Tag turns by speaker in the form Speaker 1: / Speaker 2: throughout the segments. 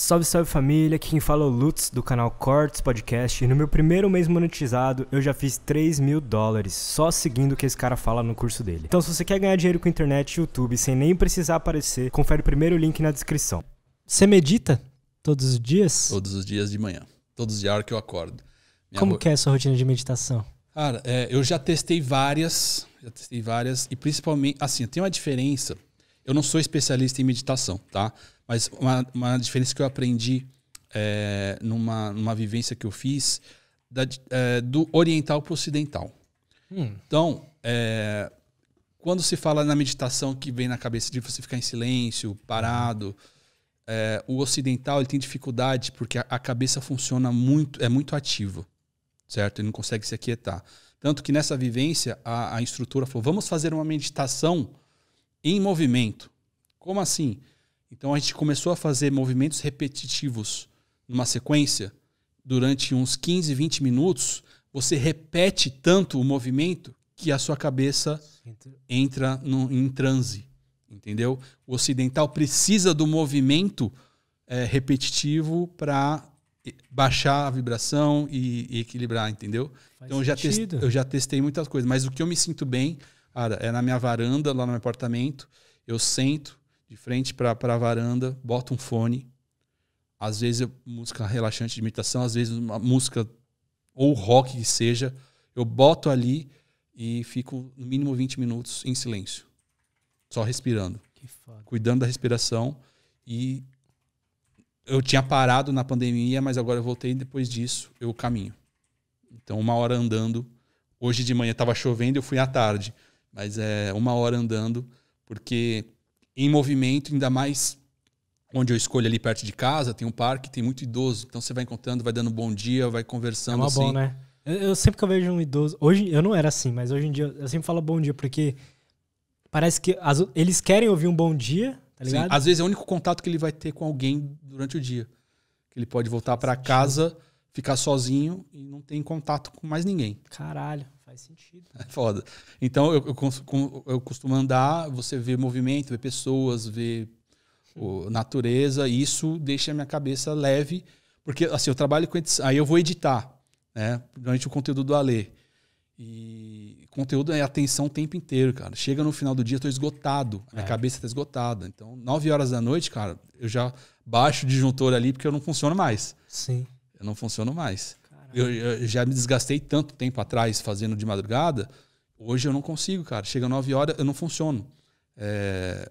Speaker 1: Salve, salve família, aqui quem fala é o Lutz do canal Cortes Podcast e no meu primeiro mês monetizado eu já fiz 3 mil dólares só seguindo o que esse cara fala no curso dele. Então se você quer ganhar dinheiro com internet e YouTube sem nem precisar aparecer, confere o primeiro link na descrição. Você medita todos os dias?
Speaker 2: Todos os dias de manhã, todos os dias que eu acordo.
Speaker 1: Minha Como que é a sua rotina de meditação?
Speaker 2: Cara, é, eu já testei várias, já testei várias e principalmente, assim, tem uma diferença eu não sou especialista em meditação, tá? Mas uma, uma diferença que eu aprendi é, numa, numa vivência que eu fiz da, é, do oriental para o ocidental. Hum. Então, é, quando se fala na meditação que vem na cabeça de você ficar em silêncio, parado, é, o ocidental ele tem dificuldade porque a, a cabeça funciona muito, é muito ativa, certo? Ele não consegue se aquietar. Tanto que nessa vivência, a, a instrutora falou: vamos fazer uma meditação em movimento. Como assim? Então a gente começou a fazer movimentos repetitivos numa sequência durante uns 15, 20 minutos. Você repete tanto o movimento que a sua cabeça entra no, em transe, entendeu? O ocidental precisa do movimento é, repetitivo para eh, baixar a vibração e, e equilibrar, entendeu? Faz então eu já, testei, eu já, testei muitas coisas, mas o que eu me sinto bem Cara, é na minha varanda, lá no meu apartamento. Eu sento de frente para a varanda, boto um fone. Às vezes eu, música relaxante de meditação, às vezes uma música ou rock que seja, eu boto ali e fico no mínimo 20 minutos em silêncio. Só respirando. Cuidando da respiração e eu tinha parado na pandemia, mas agora eu voltei e depois disso eu caminho. Então, uma hora andando. Hoje de manhã estava chovendo, eu fui à tarde mas é uma hora andando, porque em movimento, ainda mais onde eu escolho ali perto de casa, tem um parque, tem muito idoso. Então você vai encontrando, vai dando bom dia, vai conversando. É assim. boa, né?
Speaker 1: Eu, eu, sempre que eu vejo um idoso. Hoje eu não era assim, mas hoje em dia eu sempre falo bom dia, porque parece que as, eles querem ouvir um bom dia, tá ligado? Sim, às vezes é o único contato que ele vai ter com alguém durante
Speaker 2: o dia. Ele pode voltar para casa, ficar sozinho e não tem contato com mais ninguém. Caralho faz sentido. É foda. Então eu, eu, eu costumo andar, você vê movimento, vê pessoas, vê o, natureza, e isso deixa a minha cabeça leve, porque assim, eu trabalho com edição, aí eu vou editar, né? Durante o conteúdo do Alê. E conteúdo é atenção o tempo inteiro, cara. Chega no final do dia, eu tô esgotado. Minha é. cabeça tá esgotada. Então, 9 horas da noite, cara, eu já baixo o disjuntor ali porque eu não funciono mais. Sim. Eu não funciono mais. Eu, eu, já me desgastei tanto tempo atrás fazendo de madrugada. Hoje eu não consigo, cara. Chega 9 horas, eu não funciono. É,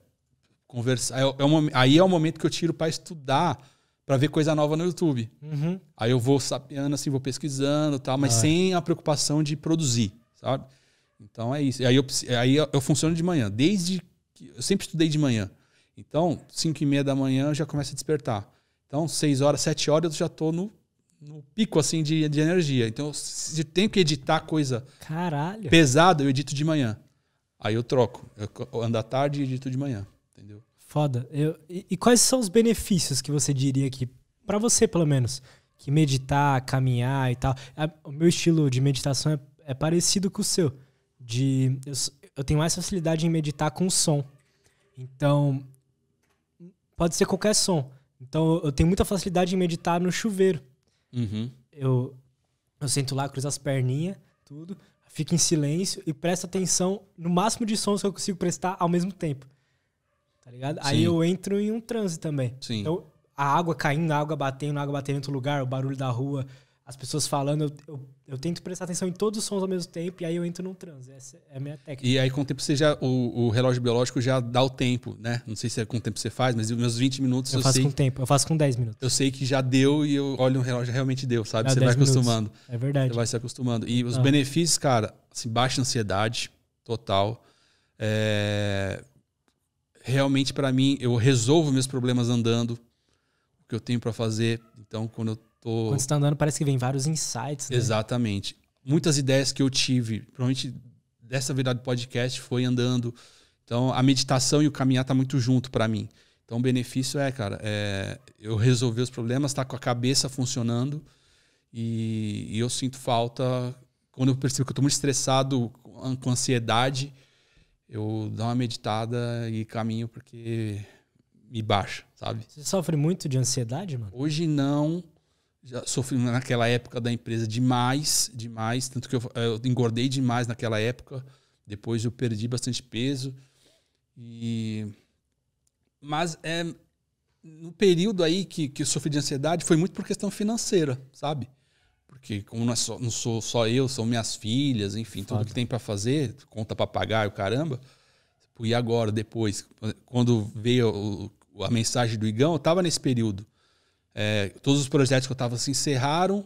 Speaker 2: é, é uma, aí é o momento que eu tiro para estudar, para ver coisa nova no YouTube. Uhum. Aí eu vou sapeando, assim, vou pesquisando, tal, mas ah, é. sem a preocupação de produzir, sabe? Então é isso. E aí eu, aí eu, eu funciono de manhã. Desde que. Eu sempre estudei de manhã. Então, 5 e meia da manhã já começa a despertar. Então, 6 horas, 7 horas eu já tô no no pico assim de, de energia. Então, se eu tenho que editar coisa
Speaker 1: Caralho.
Speaker 2: pesada, eu edito de manhã. Aí eu troco. Eu ando à tarde e edito de manhã. Entendeu?
Speaker 1: Foda. Eu, e, e quais são os benefícios que você diria que, para você pelo menos, que meditar, caminhar e tal. A, o meu estilo de meditação é, é parecido com o seu. De, eu, eu tenho mais facilidade em meditar com som. Então, pode ser qualquer som. Então, eu tenho muita facilidade em meditar no chuveiro. Uhum. Eu, eu sento lá, cruzo as perninhas, tudo, fico em silêncio e presto atenção no máximo de sons que eu consigo prestar ao mesmo tempo. Tá ligado? Sim. Aí eu entro em um transe também. Sim. Então, a água caindo, a água batendo, a água batendo em outro lugar, o barulho da rua, as pessoas falando, eu, eu, eu, tento prestar atenção em todos os sons ao mesmo tempo e aí eu entro num transe. Essa é a minha técnica. E aí
Speaker 2: com o tempo você já, o, o relógio biológico já dá o tempo, né? Não sei se é com o tempo você faz, mas os meus 20 minutos eu, eu faço sei, com tempo, eu
Speaker 1: faço com 10 minutos.
Speaker 2: Eu sei que já deu e eu olho no relógio realmente deu, sabe? Dá você vai minutos. acostumando. É verdade. Você vai se acostumando. E os ah. benefícios, cara, assim, baixa ansiedade total. É... Realmente para mim, eu resolvo meus problemas andando, o que eu tenho para fazer. Então, quando eu Tô... Quando você está
Speaker 1: andando, parece que vem vários insights. Né?
Speaker 2: Exatamente. Muitas ideias que eu tive, provavelmente dessa verdade do podcast, foi andando. Então, a meditação e o caminhar tá muito junto para mim. Então, o benefício é, cara, é eu resolver os problemas, tá com a cabeça funcionando. E, e eu sinto falta quando eu percebo que eu tô muito estressado, com ansiedade, eu dou uma meditada e caminho porque me baixa, sabe?
Speaker 1: Você sofre muito de ansiedade, mano?
Speaker 2: Hoje não já sofri naquela época da empresa demais, demais, tanto que eu, eh, eu engordei demais naquela época. Depois eu perdi bastante peso. E mas é no período aí que, que eu sofri de ansiedade foi muito por questão financeira, sabe? Porque como não, é só, não sou só eu, são minhas filhas, enfim, tudo que tem para fazer, conta para pagar, o caramba. E agora, depois, quando veio a mensagem do Igão, eu tava nesse período. É, todos os projetos que eu estava se assim, encerraram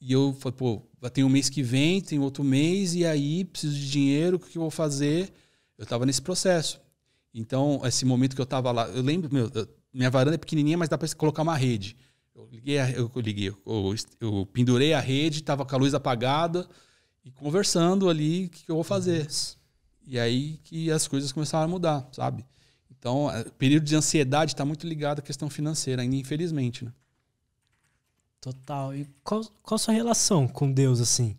Speaker 2: e eu falei, pô, tem um mês que vem, tem outro mês, e aí preciso de dinheiro, o que eu vou fazer? Eu estava nesse processo. Então, esse momento que eu estava lá, eu lembro, meu, minha varanda é pequenininha, mas dá para colocar uma rede. Eu liguei, a, eu, liguei eu, eu, pendurei a rede, estava com a luz apagada e conversando ali o que, que, eu vou fazer. E aí que as coisas começaram a mudar, sabe? Então, é, período de ansiedade está muito ligado à questão financeira, ainda infelizmente, né?
Speaker 1: Total. E qual, qual a sua relação com Deus, assim?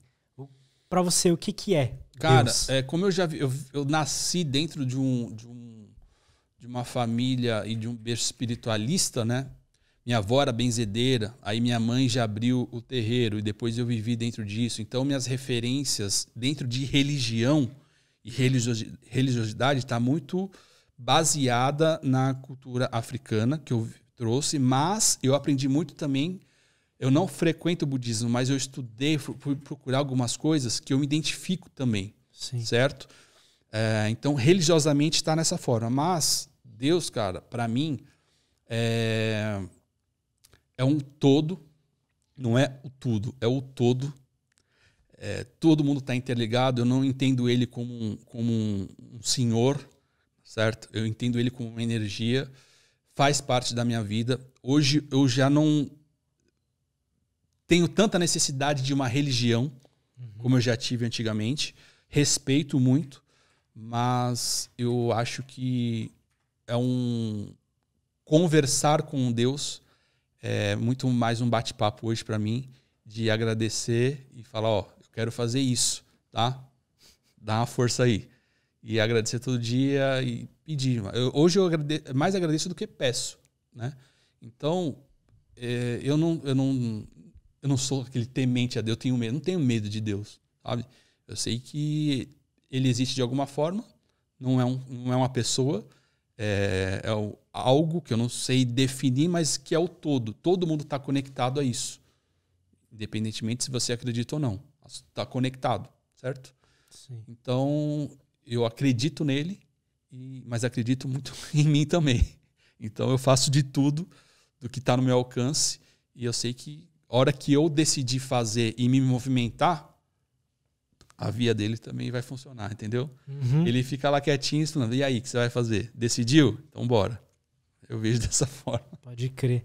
Speaker 1: Para você, o que que é? Cara, Deus?
Speaker 2: é, como eu já vi, eu, eu nasci dentro de um, de um de uma família e de um berço espiritualista, né? Minha avó era benzedeira, aí minha mãe já abriu o terreiro e depois eu vivi dentro disso. Então, minhas referências dentro de religião e religiosidade está muito baseada na cultura africana que eu trouxe, mas eu aprendi muito também eu não frequento o budismo, mas eu estudei, fui procurar algumas coisas que eu me identifico também, Sim. certo? É, então, religiosamente está nessa forma. Mas Deus, cara, para mim, é, é um todo, não é o tudo, é o todo. É, todo mundo está interligado, eu não entendo ele como um, como um, um senhor, certo? Eu entendo ele como uma energia, faz parte da minha vida. Hoje eu já não tenho tanta necessidade de uma religião, uhum. como eu já tive antigamente. Respeito muito, mas eu acho que é um conversar com Deus é muito mais um bate-papo hoje para mim de agradecer e falar, ó, eu quero fazer isso, tá? Dá uma força aí. E agradecer todo dia e pedir. Eu, hoje eu agrade mais agradeço do que peço, né? Então, é, eu não, eu não, eu não sou aquele temente a Deus, eu tenho medo, não tenho medo de Deus, sabe? Eu sei que ele existe de alguma forma, não é, um, não é uma pessoa, é, é algo que eu não sei definir, mas que é o todo. Todo mundo está conectado a isso, independentemente se você acredita ou não. Está conectado, certo? Sim. Então, eu acredito nele, mas acredito muito em mim também. Então, eu faço de tudo do que está no meu alcance e eu sei que a hora que eu decidi fazer e me movimentar, a via dele também vai funcionar, entendeu? Uhum. Ele fica lá quietinho, estudando. E aí, o que você vai fazer? Decidiu? Então bora. Eu vejo dessa forma.
Speaker 1: Pode crer.